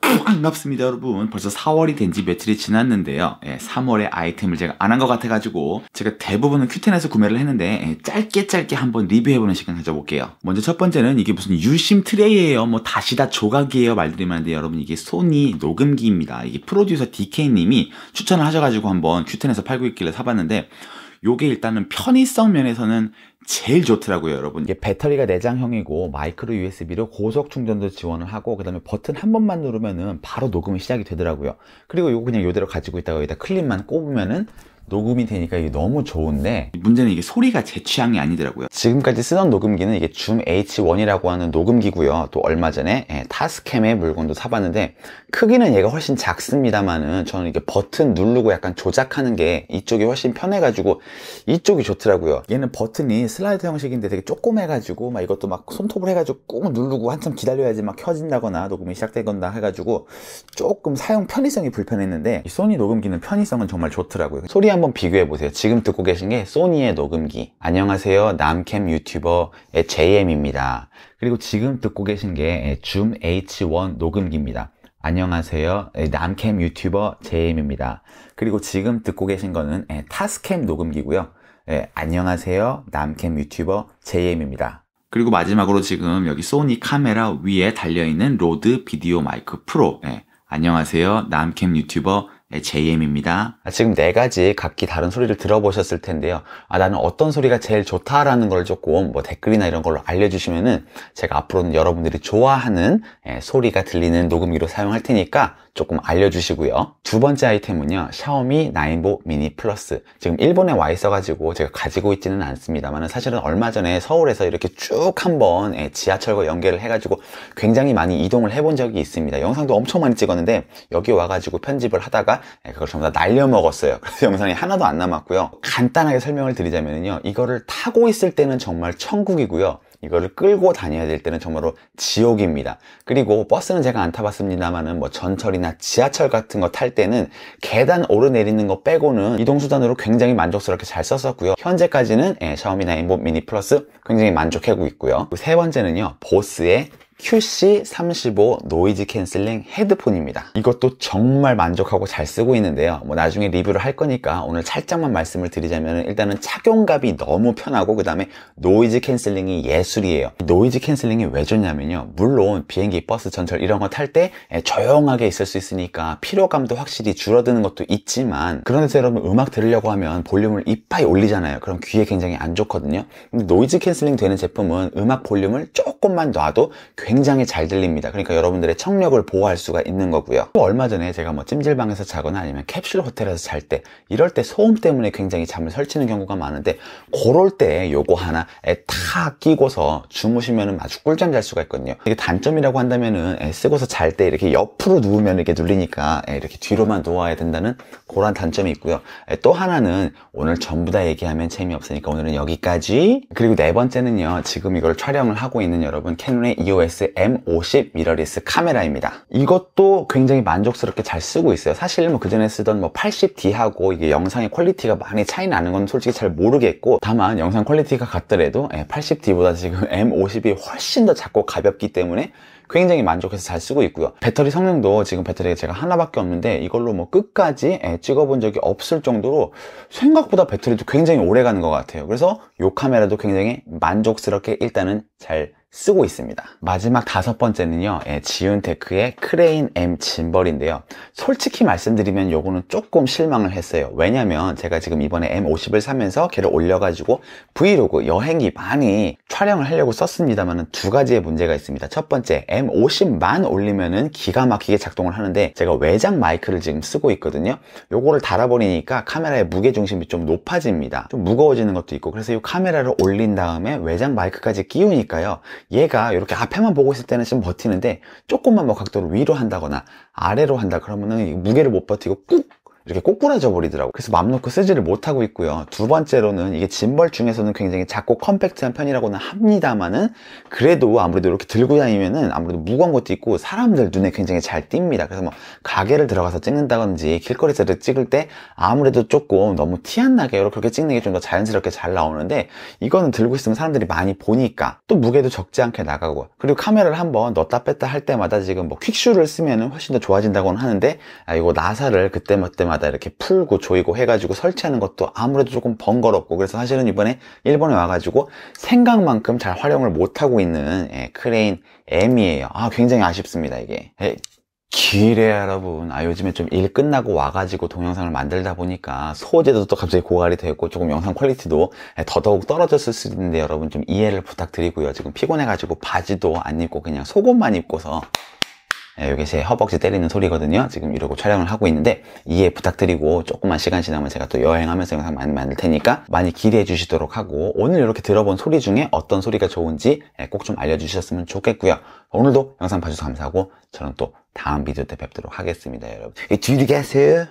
반갑습니다 여러분 벌써 4월이 된 지 며칠이 지났는데요 예, 3월에 아이템을 제가 안 한 것 같아가지고 제가 대부분은 큐텐에서 구매를 했는데 예, 짧게 짧게 한번 리뷰해보는 시간 가져볼게요 먼저 첫 번째는 이게 무슨 유심 트레이예요 뭐 다시다 조각이에요 말들이면 안데 여러분 이게 소니 녹음기입니다 이게 프로듀서 DK님이 추천을 하셔가지고 한번 큐텐에서 팔고 있길래 사봤는데 요게 일단은 편의성 면에서는 제일 좋더라고요, 여러분. 이게 배터리가 내장형이고 마이크로 USB로 고속 충전도 지원을 하고 그다음에 버튼 한 번만 누르면은 바로 녹음이 시작이 되더라고요. 그리고 이거 그냥 이대로 가지고 있다가 여기다 클립만 꼽으면은 녹음이 되니까 이게 너무 좋은데 문제는 이게 소리가 제 취향이 아니더라고요 지금까지 쓰던 녹음기는 이게 줌 H1이라고 하는 녹음기고요 또 얼마 전에 예, 타스캠의 물건도 사봤는데 크기는 얘가 훨씬 작습니다만은 저는 이게 버튼 누르고 약간 조작하는 게 이쪽이 훨씬 편해가지고 이쪽이 좋더라고요 얘는 버튼이 슬라이드 형식인데 되게 조그매가지고 막 이것도 막 손톱을 해가지고 꾹 누르고 한참 기다려야지 막 켜진다거나 녹음이 시작되건다 해가지고 조금 사용 편의성이 불편했는데 이 소니 녹음기는 편의성은 정말 좋더라고요 소리 한 한번 비교해 보세요. 지금 듣고 계신 게 소니의 녹음기. 안녕하세요. 남캠 유튜버 JM입니다. 그리고 지금 듣고 계신 게 줌 H1 녹음기입니다. 안녕하세요. 남캠 유튜버 JM입니다. 그리고 지금 듣고 계신 거는 타스캠 녹음기고요. 안녕하세요. 남캠 유튜버 JM입니다. 그리고 마지막으로 지금 여기 소니 카메라 위에 달려있는 로드 비디오 마이크 프로. 안녕하세요. 남캠 유튜버 네, JM입니다. 아, 지금 네 가지 각기 다른 소리를 들어보셨을 텐데요. 아, 나는 어떤 소리가 제일 좋다라는 걸 조금 뭐 댓글이나 이런 걸로 알려주시면은 제가 앞으로는 여러분들이 좋아하는 예, 소리가 들리는 녹음기로 사용할 테니까 조금 알려주시고요. 두 번째 아이템은요. 샤오미 9보 미니 플러스. 지금 일본에 와 있어가지고 제가 가지고 있지는 않습니다만 사실은 얼마 전에 서울에서 이렇게 쭉 한번 예, 지하철과 연결을 해가지고 굉장히 많이 이동을 해 본 적이 있습니다. 영상도 엄청 많이 찍었는데 여기 와가지고 편집을 하다가 예, 그걸 전부 다 날려먹었어요. 그래서 영상이 하나도 안 남았고요. 간단하게 설명을 드리자면요. 이거를 타고 있을 때는 정말 천국이고요. 이거를 끌고 다녀야 될 때는 정말로 지옥입니다. 그리고 버스는 제가 안 타봤습니다만은 뭐 전철이나 지하철 같은 거 탈 때는 계단 오르내리는 거 빼고는 이동수단으로 굉장히 만족스럽게 잘 썼었고요. 현재까지는 예, 샤오미 나보봇 미니 플러스 굉장히 만족하고 있고요. 세 번째는요. 보스의 QC35 노이즈 캔슬링 헤드폰입니다. 이것도 정말 만족하고 잘 쓰고 있는데요. 뭐 나중에 리뷰를 할 거니까 오늘 살짝만 말씀을 드리자면 일단은 착용감이 너무 편하고 그 다음에 노이즈 캔슬링이 예술이에요. 노이즈 캔슬링이 왜 좋냐면요. 물론 비행기, 버스, 전철 이런 거 탈때 예, 조용하게 있을 수 있으니까 피로감도 확실히 줄어드는 것도 있지만 그런데서 여러분 음악 들으려고 하면 볼륨을 이빨이 올리잖아요. 그럼 귀에 굉장히 안 좋거든요. 근데 노이즈 캔슬링 되는 제품은 음악 볼륨을 조금 조금만 놔도 굉장히 잘 들립니다. 그러니까 여러분들의 청력을 보호할 수가 있는 거고요. 뭐 얼마 전에 제가 뭐 찜질방에서 자거나 아니면 캡슐 호텔에서 잘 때 이럴 때 소음 때문에 굉장히 잠을 설치는 경우가 많은데 그럴 때 요거 하나 탁 끼고서 주무시면 아주 꿀잠 잘 수가 있거든요. 이게 단점이라고 한다면은 쓰고서 잘 때 이렇게 옆으로 누우면 이렇게 눌리니까 이렇게 뒤로만 누워야 된다는 그런 단점이 있고요. 또 하나는 오늘 전부 다 얘기하면 재미없으니까 오늘은 여기까지 그리고 네 번째는요. 지금 이걸 촬영을 하고 있는 여러분 캐논의 EOS M50 미러리스 카메라입니다. 이것도 굉장히 만족스럽게 잘 쓰고 있어요. 사실 뭐 그전에 쓰던 뭐 80D하고 이게 영상의 퀄리티가 많이 차이 나는 건 솔직히 잘 모르겠고 다만 영상 퀄리티가 같더라도 80D보다 예, 지금 M50이 훨씬 더 작고 가볍기 때문에 굉장히 만족해서 잘 쓰고 있고요. 배터리 성능도 지금 배터리가 제가 하나밖에 없는데 이걸로 뭐 끝까지 예, 찍어본 적이 없을 정도로 생각보다 배터리도 굉장히 오래 가는 것 같아요. 그래서 이 카메라도 굉장히 만족스럽게 일단은 잘 쓰고 있습니다 마지막 다섯 번째는요 예, 지운테크의 크레인 M 짐벌인데요 솔직히 말씀드리면 요거는 조금 실망을 했어요 왜냐면 제가 지금 이번에 M50을 사면서 걔를 올려가지고 브이로그 여행기 많이 촬영을 하려고 썼습니다만 두 가지의 문제가 있습니다 첫 번째 M50만 올리면은 기가 막히게 작동을 하는데 제가 외장 마이크를 지금 쓰고 있거든요 요거를 달아버리니까 카메라의 무게중심이 좀 높아집니다 좀 무거워지는 것도 있고 그래서 이 카메라를 올린 다음에 외장 마이크까지 끼우니까요 얘가 이렇게 앞에만 보고 있을 때는 좀 버티는데 조금만 뭐 각도를 위로 한다거나 아래로 한다 그러면은 무게를 못 버티고 꾹 이렇게 꼬꾸라져 버리더라고요. 그래서 맘 놓고 쓰지를 못하고 있고요. 두 번째로는 이게 짐벌 중에서는 굉장히 작고 컴팩트한 편이라고는 합니다만은 그래도 아무래도 이렇게 들고 다니면은 아무래도 무거운 것도 있고 사람들 눈에 굉장히 잘 띕니다. 그래서 뭐 가게를 들어가서 찍는다든지 길거리에서 찍을 때 아무래도 조금 너무 티 안 나게 이렇게 찍는 게 좀 더 자연스럽게 잘 나오는데 이거는 들고 있으면 사람들이 많이 보니까 또 무게도 적지 않게 나가고 그리고 카메라를 한번 넣었다 뺐다 할 때마다 지금 뭐 퀵슈를 쓰면 훨씬 더 좋아진다고는 하는데 아, 이거 나사를 그때마다 마다 이렇게 풀고 조이고 해가지고 설치하는 것도 아무래도 조금 번거롭고 그래서 사실은 이번에 일본에 와가지고 생각만큼 잘 활용을 못하고 있는 예, 크레인 M이에요 아 굉장히 아쉽습니다 이게 예, 기래 여러분 아 요즘에 좀 일 끝나고 와가지고 동영상을 만들다 보니까 소재도 또 갑자기 고갈이 되고 조금 영상 퀄리티도 예, 더더욱 떨어졌을 수 있는데 여러분 좀 이해를 부탁드리고요 지금 피곤해가지고 바지도 안 입고 그냥 속옷만 입고서 이게 네, 제 허벅지 때리는 소리거든요. 지금 이러고 촬영을 하고 있는데 이해 부탁드리고 조금만 시간 지나면 제가 또 여행하면서 영상 많이 만들 테니까 많이 기대해 주시도록 하고 오늘 이렇게 들어본 소리 중에 어떤 소리가 좋은지 네, 꼭좀 알려주셨으면 좋겠고요. 오늘도 영상 봐주셔서 감사하고 저는 또 다음 비디오 때 뵙도록 하겠습니다, 여러분. 뒤로 가세요.